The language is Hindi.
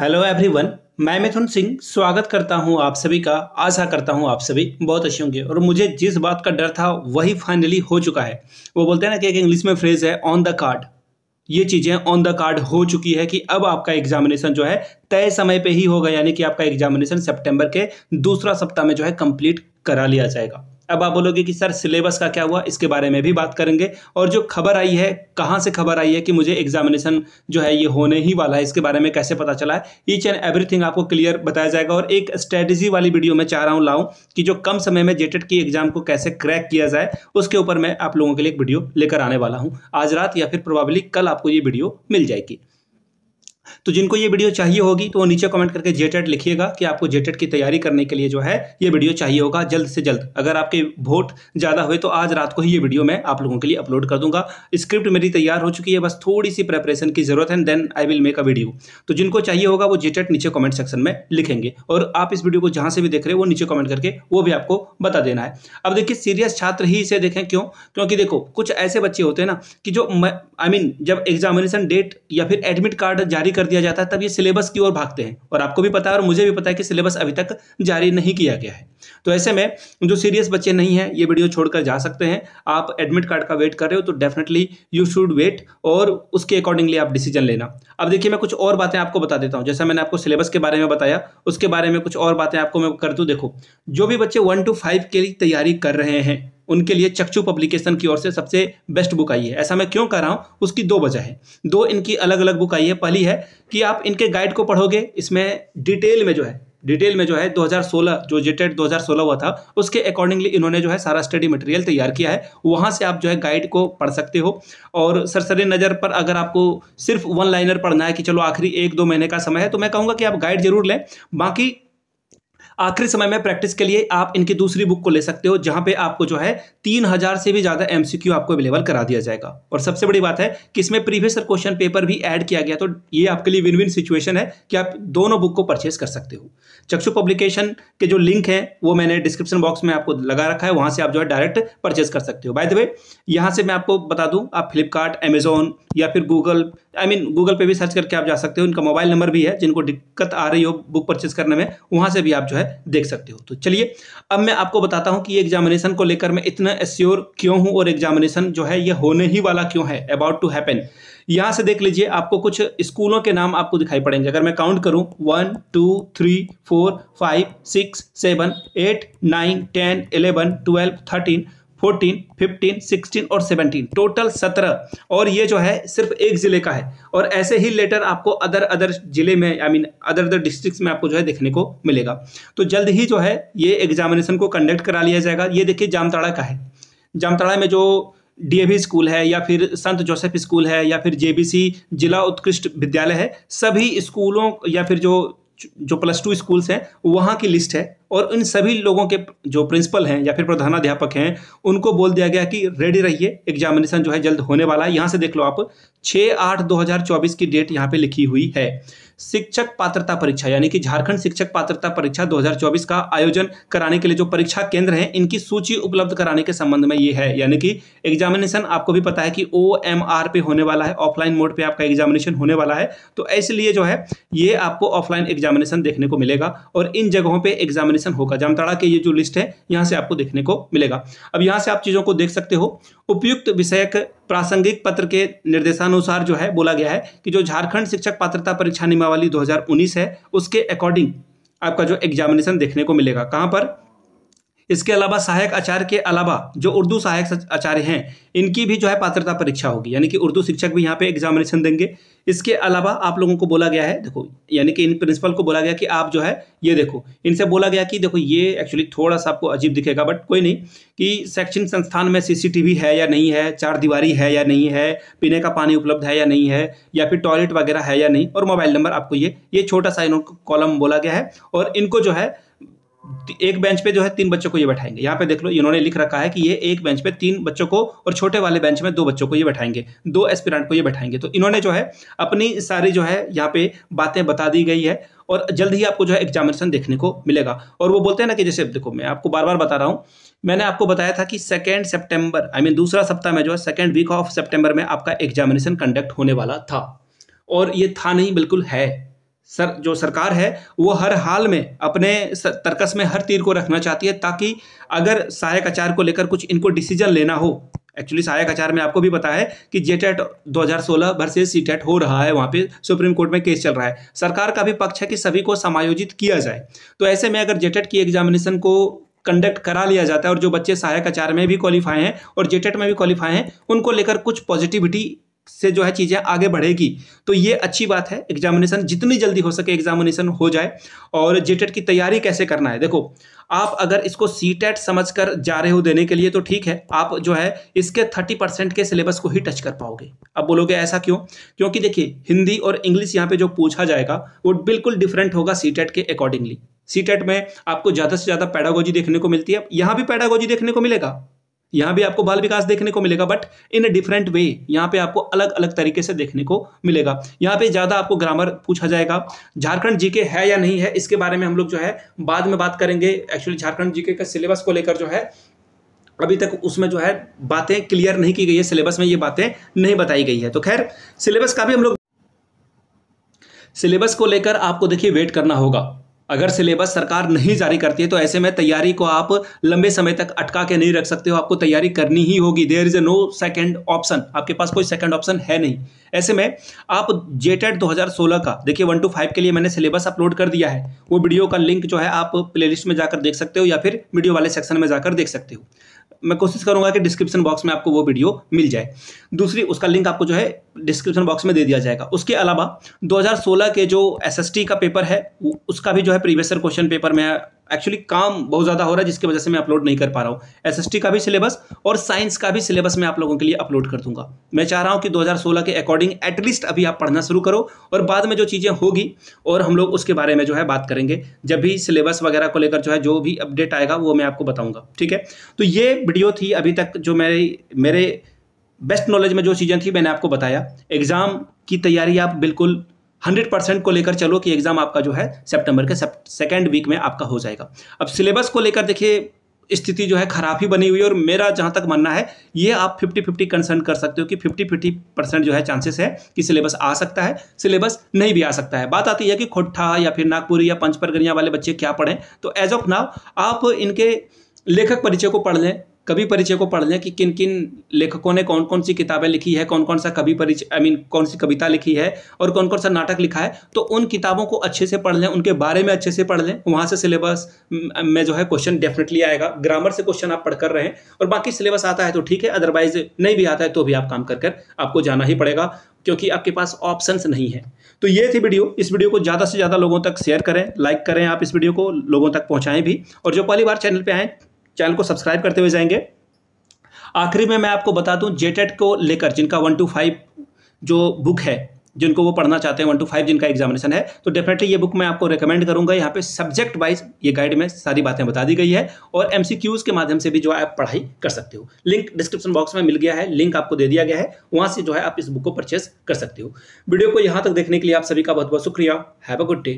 हेलो एवरीवन मैं मिथुन सिंह स्वागत करता हूं आप सभी का आशा करता हूं आप सभी बहुत अच्छे होंगे और मुझे जिस बात का डर था वही फाइनली हो चुका है वो बोलते हैं ना कि एक इंग्लिश में फ्रेज है ऑन द कार्ड ये चीज़ें ऑन द कार्ड हो चुकी है कि अब आपका एग्जामिनेशन जो है तय समय पे ही होगा यानी कि आपका एग्जामिनेशन सेप्टेम्बर के दूसरा सप्ताह में जो है कंप्लीट करा लिया जाएगा अब आप बोलोगे कि सर सिलेबस का क्या हुआ इसके बारे में भी बात करेंगे और जो खबर आई है कहाँ से खबर आई है कि मुझे एग्जामिनेशन जो है ये होने ही वाला है इसके बारे में कैसे पता चला है ईच एंड एवरीथिंग आपको क्लियर बताया जाएगा और एक स्ट्रेटजी वाली वीडियो मैं चाह रहा हूँ लाऊं कि जो कम समय में जेटेड की एग्जाम को कैसे क्रैक किया जाए उसके ऊपर मैं आप लोगों के लिए एक वीडियो लेकर आने वाला हूँ आज रात या फिर प्रोबेबली कल आपको ये वीडियो मिल जाएगी तो जिनको ये वीडियो चाहिए होगी तो वो नीचे कमेंट करके जेटेड e लिखिएगा कि आपको जेटेड e की तैयारी करने के लिए जो है ये वीडियो चाहिए होगा जल्द से जल्द अगर आपके वोट ज़्यादा हुए तो आज रात को ही ये वीडियो मैं आप लोगों के लिए अपलोड कर दूंगा स्क्रिप्ट मेरी तैयार हो चुकी है बस थोड़ी सी प्रेपरेशन की जरूरत है then I will make a video तो जिनको चाहिए होगा वो जेटेड e नीचे कॉमेंट सेक्शन में लिखेंगे और आप इस वीडियो को जहाँ से भी देख रहे हो वो नीचे कॉमेंट करके वो भी आपको बता देना है अब देखिए सीरियस छात्र ही इसे देखें क्यों क्योंकि देखो कुछ ऐसे बच्चे होते हैं ना कि जो आई मीन जब एग्जामिनेशन डेट या फिर एडमिट कार्ड जारी कर दिया जाता है तब ये सिलेबस की ओर भागते हैं और आपको भी पता है और मुझे भी पता है कि सिलेबस अभी तक जारी नहीं किया गया है तो ऐसे में जो सीरियस बच्चे नहीं हैं ये वीडियो छोड़कर जा सकते हैं आप एडमिट कार्ड का वेट कर रहे हो तो डेफिनेटली यू शुड वेट और उसके अकॉर्डिंगली आप डिसीजन लेना अब देखिए मैं कुछ और बातें आपको बता देता हूँ जैसा मैंने आपको सिलेबस के बारे में बताया उसके बारे में कुछ और बातें आपको मैं कर दूँ देखो जो भी बच्चे वन टू फाइव के लिए तैयारी कर रहे हैं उनके लिए चक्षु पब्लिकेशन की ओर से सबसे बेस्ट बुक आई है ऐसा मैं क्यों कह रहा हूँ उसकी दो वजह है दो इनकी अलग अलग बुक आई है पहली है कि आप इनके गाइड को पढ़ोगे इसमें डिटेल में जो है डिटेल में जो है 2016 जो जेटेड 2016 हुआ था उसके अकॉर्डिंगली इन्होंने जो है सारा स्टडी मटेरियल तैयार किया है वहाँ से आप जो है गाइड को पढ़ सकते हो और सरसरी नज़र पर अगर आपको सिर्फ वन लाइनर पढ़ना है कि चलो आखिरी एक दो महीने का समय है तो मैं कहूँगा कि आप गाइड जरूर लें बाकी आखिरी समय में प्रैक्टिस के लिए आप इनकी दूसरी बुक को ले सकते हो जहां पे आपको जो है तीन हजार से भी ज्यादा एमसीक्यू आपको अवेलेबल करा दिया जाएगा और सबसे बड़ी बात है कि इसमें प्रीवियस क्वेश्चन पेपर भी ऐड किया गया तो ये आपके लिए विन विन सिचुएशन है कि आप दोनों बुक को परचेज कर सकते हो चक्षु पब्लिकेशन के जो लिंक है वो मैंने डिस्क्रिप्शन बॉक्स में आपको लगा रखा है वहां से आप जो है डायरेक्ट परचेज कर सकते हो बाय द वे यहां से मैं आपको बता दूं आप फ्लिपकार्ट एमेजोन या फिर गूगल आई मीन गूगल पे भी सर्च करके आप जा सकते हो इनका मोबाइल नंबर भी है जिनको दिक्कत आ रही हो बुक परचेज करने में वहां से भी आप जो है देख सकते हो तो चलिए अब मैं आपको बताता हूँ कि एग्जामिनेशन को लेकर मैं इतना एश्योर क्यों हूँ और एग्जामिनेशन जो है ये होने ही वाला क्यों है अबाउट टू हैपन यहाँ से देख लीजिए आपको कुछ स्कूलों के नाम आपको दिखाई पड़ेंगे अगर मैं काउंट करूँ one two three four five six seven eight nine ten eleven twelve thirteen fourteen fifteen sixteen और सेवनटीन टोटल सत्रह और ये जो है सिर्फ एक ज़िले का है और ऐसे ही लेटर आपको अदर अदर ज़िले में I mean other other district में आपको जो है देखने को मिलेगा तो जल्द ही जो है ये एग्जामिनेशन को कंडक्ट करा लिया जाएगा ये देखिए जामताड़ा का है जामताड़ा में जो डी स्कूल है या फिर संत जोसेफ स्कूल है या फिर जे जिला उत्कृष्ट विद्यालय है सभी स्कूलों या फिर जो जो प्लस टू स्कूल्स हैं वहाँ की लिस्ट है और इन सभी लोगों के जो प्रिंसिपल हैं या फिर प्रधानाध्यापक हैं उनको बोल दिया गया कि रेडी रहिए एग्जामिनेशन जो है जल्द होने वाला है यहाँ से देख लो आप छः आठ दो हज़ार चौबीस की डेट यहाँ पे लिखी हुई है शिक्षक पात्रता परीक्षा यानी कि झारखंड शिक्षक पात्रता परीक्षा 2024 का आयोजन कराने के लिए जो परीक्षा केंद्र हैं इनकी सूची उपलब्ध कराने के संबंध में ये है यानी कि एग्जामिनेशन आपको भी पता है कि ओ एम आर पे होने वाला है ऑफलाइन मोड पे आपका एग्जामिनेशन होने वाला है तो इसलिए जो है ये आपको ऑफलाइन एग्जामिनेशन देखने को मिलेगा और इन जगहों पर एग्जामिनेशन एग्जामिनेशन होगा जामताड़ा के ये जो लिस्ट है यहाँ से आपको देखने को मिलेगा अब यहाँ से आप चीज़ों को देख सकते हो उपयुक्त विषयक प्रासंगिक पत्र के निर्देशानुसार जो है बोला गया है कि जो झारखंड शिक्षक पात्रता परीक्षा नियमावली दो है उसके अकॉर्डिंग आपका जो एग्जामिनेशन देखने को मिलेगा कहाँ पर इसके अलावा सहायक आचार्य के अलावा जो उर्दू सहायक आचार्य हैं इनकी भी जो है पात्रता परीक्षा होगी यानी कि उर्दू शिक्षक भी यहाँ पे एग्जामिनेशन देंगे इसके अलावा आप लोगों को बोला गया है देखो यानी कि इन प्रिंसिपल को बोला गया कि आप जो है ये देखो इनसे बोला गया कि देखो ये एक्चुअली थोड़ा सा आपको अजीब दिखेगा बट कोई नहीं कि शैक्षणिक संस्थान में सी है या नहीं है चार दीवारी है या नहीं है पीने का पानी उपलब्ध है या नहीं है या फिर टॉयलेट वगैरह है या नहीं और मोबाइल नंबर आपको ये ये छोटा सा इन्हों कॉलम बोला गया है और इनको जो है एक बेंच पे जो है तीन बच्चों को ये बैठाएंगे यहाँ पे देख लो इन्होंने लिख रखा है कि ये एक बेंच पे तीन बच्चों को और छोटे वाले बेंच में दो बच्चों को ये बैठाएंगे दो एस्पिरेंट को ये बैठाएंगे तो इन्होंने जो है अपनी सारी जो है यहाँ पे बातें बता दी गई है और जल्द ही आपको जो है एग्जामिनेशन देखने को मिलेगा और वो बोलते हैं ना कि जैसे देखो मैं आपको बार बार बता रहा हूँ मैंने आपको बताया था कि सेकेंड सेप्टेम्बर आई मीन दूसरा सप्ताह में जो है सेकेंड वीक ऑफ सेप्टेम्बर में आपका एग्जामिनेशन कंडक्ट होने वाला था और ये था नहीं बिल्कुल है सर जो सरकार है वो हर हाल में अपने तर्कस में हर तीर को रखना चाहती है ताकि अगर सहायक आचार को लेकर कुछ इनको डिसीजन लेना हो एक्चुअली सहायक आचार में आपको भी पता है कि जे टेट दो हजार सोलह से सी टेट हो रहा है वहाँ पे सुप्रीम कोर्ट में केस चल रहा है सरकार का भी पक्ष है कि सभी को समायोजित किया जाए तो ऐसे में अगर जेटेट की एग्जामिनेशन को कंडक्ट करा लिया जाता है और जो बच्चे सहायक आचार में भी क्वालिफाई हैं और जेटेट में भी क्वालिफाई हैं उनको लेकर कुछ पॉजिटिविटी से जो है चीज़ें आगे बढ़ेगी तो ये अच्छी बात है एग्जामिनेशन जितनी जल्दी हो सके एग्जामिनेशन हो जाए और जे e की तैयारी कैसे करना है देखो आप अगर इसको सी टेट e समझ कर जा रहे हो देने के लिए तो ठीक है आप जो है इसके थर्टी परसेंट के सिलेबस को ही टच कर पाओगे अब बोलोगे ऐसा क्यों क्योंकि देखिए हिंदी और इंग्लिश यहाँ पे जो पूछा जाएगा वो बिल्कुल डिफरेंट होगा सी टेट e के अकॉर्डिंगली सी टेट में आपको ज़्यादा से ज़्यादा पैडागोजी देखने को मिलती है यहाँ भी पैडागोजी देखने को मिलेगा यहां भी आपको बाल विकास देखने को मिलेगा but in a different way यहां पे आपको अलग अलग तरीके से देखने को मिलेगा यहां पे ज़्यादा आपको ग्रामर पूछा जाएगा झारखंड जीके है या नहीं है इसके बारे में हम लोग जो है बाद में बात करेंगे एक्चुअली झारखंड जीके का सिलेबस को लेकर जो है अभी तक उसमें जो है बातें क्लियर नहीं की गई है सिलेबस में ये बातें नहीं बताई गई है तो खैर सिलेबस का भी हम लोग सिलेबस को लेकर आपको देखिए वेट करना होगा अगर सिलेबस सरकार नहीं जारी करती है तो ऐसे में तैयारी को आप लंबे समय तक अटका के नहीं रख सकते हो आपको तैयारी करनी ही होगी there is a no second option आपके पास कोई सेकंड ऑप्शन है नहीं ऐसे में आप e जेटेड 2016 का देखिए वन टू फाइव के लिए मैंने सिलेबस अपलोड कर दिया है वो वीडियो का लिंक जो है आप प्ले में जाकर देख सकते हो या फिर वीडियो वाले सेक्शन में जाकर देख सकते हो मैं कोशिश करूंगा कि डिस्क्रिप्शन बॉक्स में आपको वो वीडियो मिल जाए दूसरी उसका लिंक आपको जो है डिस्क्रिप्शन बॉक्स में दे दिया जाएगा उसके अलावा 2016 के जो एसएसटी का पेपर है उसका भी जो है प्रीवियस क्वेश्चन पेपर मैं एक्चुअली काम बहुत ज़्यादा हो रहा है जिसकी वजह से मैं अपलोड नहीं कर पा रहा हूँ एस का भी सिलेबस और साइंस का भी सिलेबस मैं आप लोगों के लिए अपलोड कर दूंगा मैं चाह रहा हूँ कि 2016 के अकॉर्डिंग एटलीस्ट अभी आप पढ़ना शुरू करो और बाद में जो चीज़ें होगी और हम लोग उसके बारे में जो है बात करेंगे जब भी सिलेबस वगैरह को लेकर जो है जो भी अपडेट आएगा वो मैं आपको बताऊँगा ठीक है तो ये वीडियो थी अभी तक जो मेरे मेरे बेस्ट नॉलेज में जो चीज़ें थी मैंने आपको बताया एग्ज़ाम की तैयारी आप बिल्कुल हंड्रेड परसेंट को लेकर चलो कि एग्ज़ाम आपका जो है सितंबर के सेकेंड वीक में आपका हो जाएगा अब सिलेबस को लेकर देखिए स्थिति जो है खराब ही बनी हुई है और मेरा जहाँ तक मानना है ये आप फिफ्टी फिफ्टी कंसर्न कर सकते हो कि फिफ्टी फिफ्टी परसेंट जो है चांसेस है कि सिलेबस आ सकता है सिलेबस नहीं भी आ सकता है बात आती है कि खोटा या फिर नागपुरी या पंचपरगनिया वाले बच्चे क्या पढ़ें तो एज ऑफ नाउ आप इनके लेखक परिचय को पढ़ लें कवि परिचय को पढ़ लें कि किन किन लेखकों ने कौन कौन सी किताबें लिखी है कौन कौन सा कवि परिचय आई मीन कौन सी कविता लिखी है और कौन कौन सा नाटक लिखा है तो उन किताबों को अच्छे से पढ़ लें उनके बारे में अच्छे से पढ़ लें वहाँ से सिलेबस में जो है क्वेश्चन डेफिनेटली आएगा ग्रामर से क्वेश्चन आप पढ़ कर रहे हैं और बाकी सिलेबस आता है तो ठीक है अदरवाइज नहीं भी आता है तो भी आप काम कर आपको जाना ही पड़ेगा क्योंकि आपके पास ऑप्शंस नहीं है तो ये थी वीडियो इस वीडियो को ज़्यादा से ज़्यादा लोगों तक शेयर करें लाइक करें आप इस वीडियो को लोगों तक पहुंचाएं भी और जो पहली बार चैनल पर आएँ चैनल को सब्सक्राइब करते हुए जाएंगे आखिरी में मैं आपको बता दूं जेटेट e को लेकर जिनका वन टू फाइव जो बुक है जिनको वो पढ़ना चाहते हैं वन टू फाइव जिनका एग्जामिनेशन है तो डेफिनेटली ये बुक मैं आपको रेकमेंड करूंगा यहाँ पे सब्जेक्ट वाइज ये गाइड में सारी बातें बता दी गई है और एम के माध्यम से भी जो है आप पढ़ाई कर सकते हो लिंक डिस्क्रिप्शन बॉक्स में मिल गया है लिंक आपको दे दिया गया है वहाँ से जो है आप इस बुक को परचेस कर सकते हो वीडियो को यहाँ तक देखने के लिए आप सभी का बहुत बहुत शुक्रिया हैव अ गुड डे